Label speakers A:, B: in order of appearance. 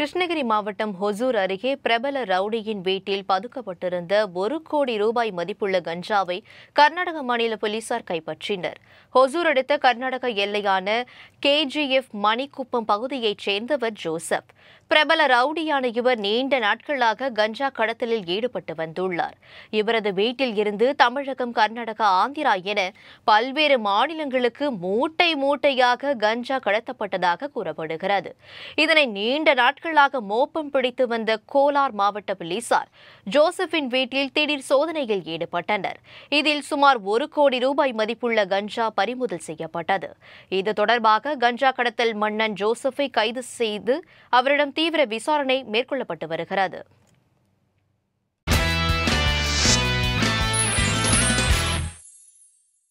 A: கிருஷ்ணகிரி மாவட்டம் ஹொசூர் அருகே பிரபல ரவுடியின் வீட்டில் பதுக்கப்பட்டிருந்த ஒரு கோடி ரூபாய் மதிப்புள்ள கஞ்சாவை கர்நாடக மாநில போலீசார் கைப்பற்றினர் ஹொசூர் அடுத்த கர்நாடக எல்லையான கேஜிஎஃப் மணிக்குப்பம் பகுதியைச் சேர்ந்தவர் ஜோசப் பிரபல ரவுடியான இவர் நீண்ட நாட்களாக கஞ்சா கடத்தலில் ஈடுபட்டு வந்துள்ளார் இவரது வீட்டில் இருந்து தமிழகம் கர்நாடகா ஆந்திரா என பல்வேறு மாநிலங்களுக்கு மூட்டை மூட்டையாக கஞ்சா கடத்தப்பட்டதாக கூறப்படுகிறது இதனை நீண்ட நாட்களாக மோப்பம் பிடித்து வந்த கோலார் மாவட்ட போலீசார் ஜோசபின் வீட்டில் திடீர் சோதனையில் ஈடுபட்டனர் இதில் சுமார் ஒரு கோடி ரூபாய் மதிப்புள்ள கஞ்சா பறிமுதல் செய்யப்பட்டது இது தொடர்பாக கஞ்சா கடத்தல் மன்னன் ஜோசபை கைது செய்து அவரிடம் தீவிர விசாரணை மேற்கொள்ளப்பட்டு வருகிறது